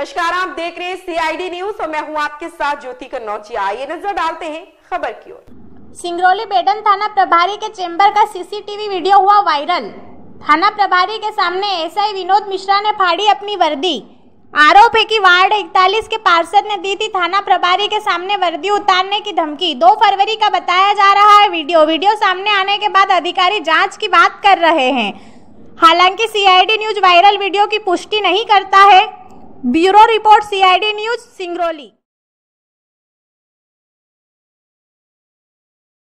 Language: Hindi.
नमस्कार आप देख रहे हैं सीआईडी न्यूज और मैं हूं आपके साथ ज्योति कन्नौजिया आइए नजर डालते हैं खबर की ओर सिंगरौली बेडन थाना प्रभारी के चेंबर का सीसीटीवी वीडियो हुआ वायरल थाना प्रभारी के सामने एसआई विनोद मिश्रा ने फाड़ी अपनी वर्दी आरोप है कि वार्ड इकतालीस के पार्षद ने दी थी थाना प्रभारी के सामने वर्दी उतारने की धमकी दो फरवरी का बताया जा रहा है वीडियो वीडियो सामने आने के बाद अधिकारी जांच की बात कर रहे हैं हालांकि सीआईडी न्यूज वायरल वीडियो की पुष्टि नहीं करता है bureau report CID news Singrauli